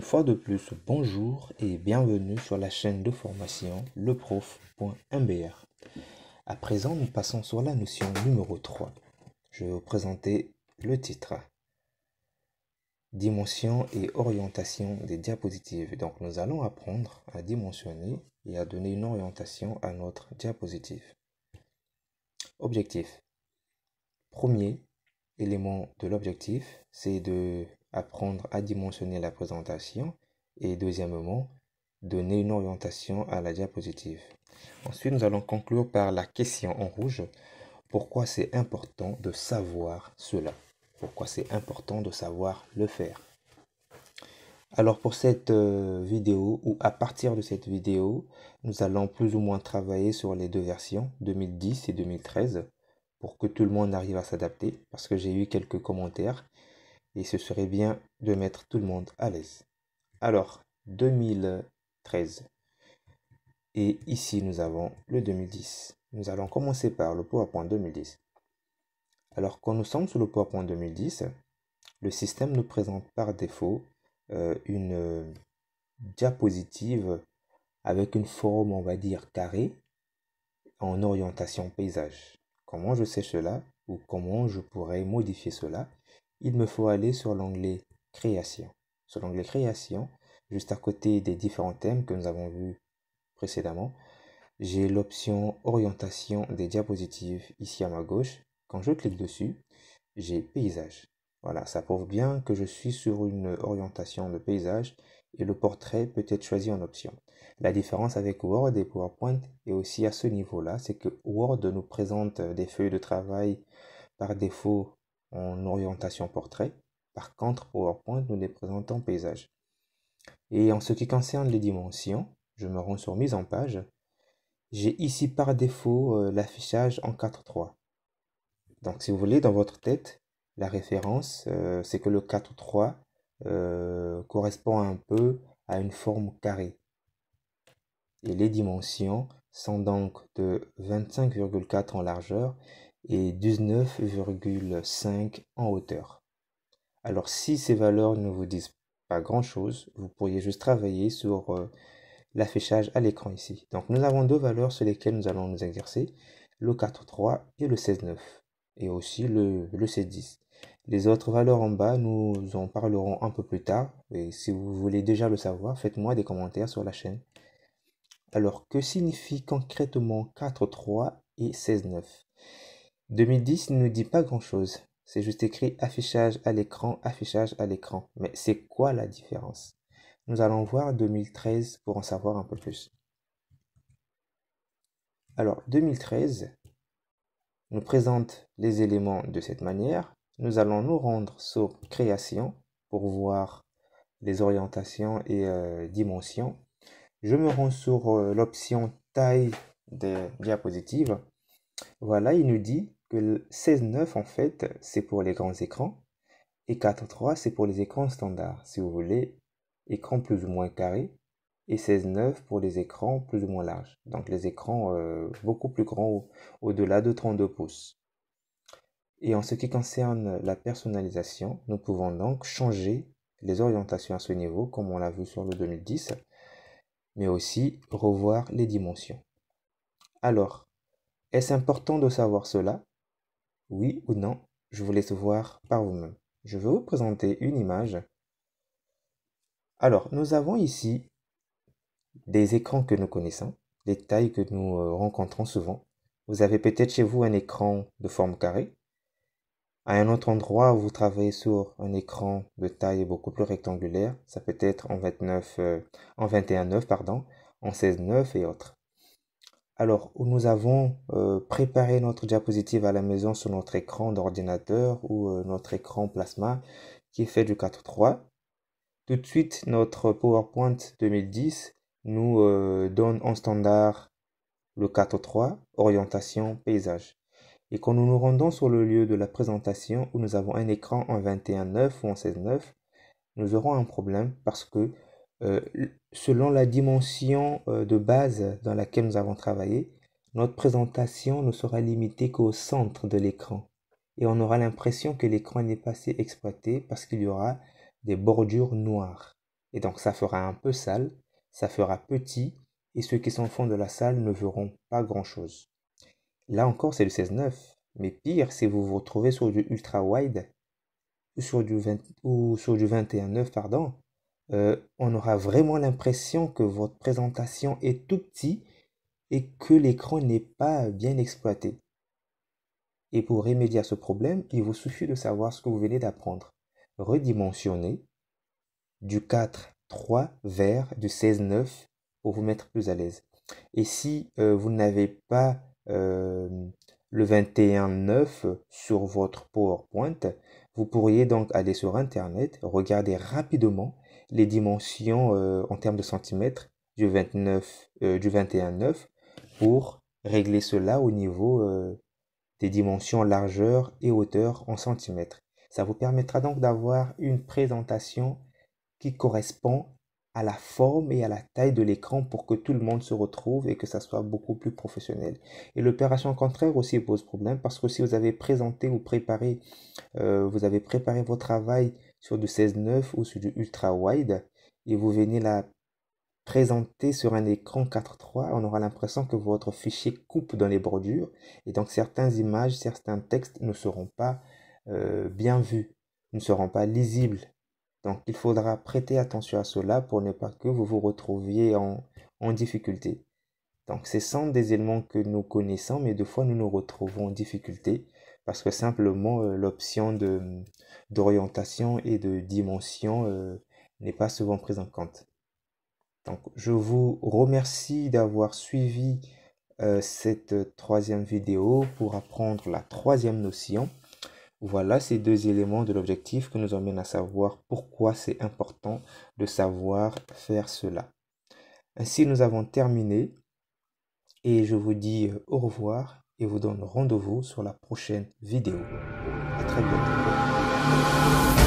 Une fois de plus, bonjour et bienvenue sur la chaîne de formation leprof.mbr. À présent, nous passons sur la notion numéro 3. Je vais vous présenter le titre. Dimension et orientation des diapositives. Donc nous allons apprendre à dimensionner et à donner une orientation à notre diapositive. Objectif. Premier élément de l'objectif, c'est de apprendre à dimensionner la présentation et deuxièmement, donner une orientation à la diapositive. Ensuite, nous allons conclure par la question en rouge. Pourquoi c'est important de savoir cela Pourquoi c'est important de savoir le faire alors pour cette euh, vidéo ou à partir de cette vidéo, nous allons plus ou moins travailler sur les deux versions 2010 et 2013 pour que tout le monde arrive à s'adapter parce que j'ai eu quelques commentaires et ce serait bien de mettre tout le monde à l'aise. Alors, 2013. Et ici, nous avons le 2010. Nous allons commencer par le PowerPoint 2010. Alors, quand nous sommes sur le PowerPoint 2010, le système nous présente par défaut euh, une euh, diapositive avec une forme, on va dire, carrée en orientation paysage. Comment je sais cela ou comment je pourrais modifier cela il me faut aller sur l'onglet création. Sur l'onglet création, juste à côté des différents thèmes que nous avons vus précédemment, j'ai l'option orientation des diapositives ici à ma gauche. Quand je clique dessus, j'ai paysage. Voilà, ça prouve bien que je suis sur une orientation de paysage et le portrait peut être choisi en option. La différence avec Word et PowerPoint est aussi à ce niveau-là, c'est que Word nous présente des feuilles de travail par défaut en orientation portrait. Par contre, PowerPoint, nous les présentons paysage. Et en ce qui concerne les dimensions, je me rends sur mise en page. J'ai ici par défaut euh, l'affichage en 4.3. Donc si vous voulez, dans votre tête, la référence, euh, c'est que le 4.3 3 euh, correspond un peu à une forme carrée. Et les dimensions sont donc de 25,4 en largeur et 19,5 en hauteur. Alors si ces valeurs ne vous disent pas grand-chose, vous pourriez juste travailler sur euh, l'affichage à l'écran ici. Donc nous avons deux valeurs sur lesquelles nous allons nous exercer, le 4.3 et le 16.9, et aussi le, le 10. Les autres valeurs en bas, nous en parlerons un peu plus tard, et si vous voulez déjà le savoir, faites-moi des commentaires sur la chaîne. Alors que signifie concrètement 4.3 et 16.9 2010 ne nous dit pas grand-chose. C'est juste écrit affichage à l'écran, affichage à l'écran. Mais c'est quoi la différence Nous allons voir 2013 pour en savoir un peu plus. Alors 2013 nous présente les éléments de cette manière. Nous allons nous rendre sur création pour voir les orientations et euh, dimensions. Je me rends sur euh, l'option taille des diapositives. Voilà, il nous dit 16.9 en fait c'est pour les grands écrans et 4.3 c'est pour les écrans standards si vous voulez écran plus ou moins carré et 16.9 pour les écrans plus ou moins larges donc les écrans euh, beaucoup plus grands au-delà de 32 pouces et en ce qui concerne la personnalisation nous pouvons donc changer les orientations à ce niveau comme on l'a vu sur le 2010 mais aussi revoir les dimensions alors est-ce important de savoir cela oui ou non, je vous laisse voir par vous-même. Je vais vous présenter une image. Alors, nous avons ici des écrans que nous connaissons, des tailles que nous euh, rencontrons souvent. Vous avez peut-être chez vous un écran de forme carrée. À un autre endroit, vous travaillez sur un écran de taille beaucoup plus rectangulaire. Ça peut être en 29, euh, en 21,9 pardon, en 16,9 et autres. Alors, nous avons euh, préparé notre diapositive à la maison sur notre écran d'ordinateur ou euh, notre écran plasma qui est fait du 4.3. Tout de suite, notre PowerPoint 2010 nous euh, donne en standard le 4.3, orientation, paysage. Et quand nous nous rendons sur le lieu de la présentation où nous avons un écran en 21.9 ou en 16.9, nous aurons un problème parce que euh, selon la dimension euh, de base dans laquelle nous avons travaillé, notre présentation ne sera limitée qu'au centre de l'écran et on aura l'impression que l'écran n'est pas assez exploité parce qu'il y aura des bordures noires. Et donc ça fera un peu sale, ça fera petit et ceux qui sont font de la salle ne verront pas grand-chose. Là encore, c'est le 16-9. Mais pire, si vous vous retrouvez sur du ultra-wide ou sur du, 20, ou sur du 21-9, pardon, euh, on aura vraiment l'impression que votre présentation est tout petit et que l'écran n'est pas bien exploité. Et pour remédier à ce problème, il vous suffit de savoir ce que vous venez d'apprendre. Redimensionner du 4, 3 vers du 16, 9 pour vous mettre plus à l'aise. Et si euh, vous n'avez pas euh, le 21.9 sur votre PowerPoint, vous pourriez donc aller sur Internet, regarder rapidement les dimensions euh, en termes de centimètres du 29 euh, du 21,9 pour régler cela au niveau euh, des dimensions largeur et hauteur en centimètres. Ça vous permettra donc d'avoir une présentation qui correspond à la forme et à la taille de l'écran pour que tout le monde se retrouve et que ça soit beaucoup plus professionnel. Et l'opération contraire aussi pose problème parce que si vous avez présenté ou préparé, vous avez préparé votre travail sur du 16.9 ou sur du ultra wide et vous venez la présenter sur un écran 4.3, on aura l'impression que votre fichier coupe dans les bordures et donc certaines images, certains textes ne seront pas euh, bien vus, ne seront pas lisibles. Donc il faudra prêter attention à cela pour ne pas que vous vous retrouviez en, en difficulté. Donc ce sont des éléments que nous connaissons, mais des fois nous nous retrouvons en difficulté parce que simplement euh, l'option d'orientation et de dimension euh, n'est pas souvent prise en compte. Donc je vous remercie d'avoir suivi euh, cette troisième vidéo pour apprendre la troisième notion. Voilà ces deux éléments de l'objectif que nous emmènent à savoir pourquoi c'est important de savoir faire cela. Ainsi, nous avons terminé et je vous dis au revoir et vous donne rendez-vous sur la prochaine vidéo. À très bientôt.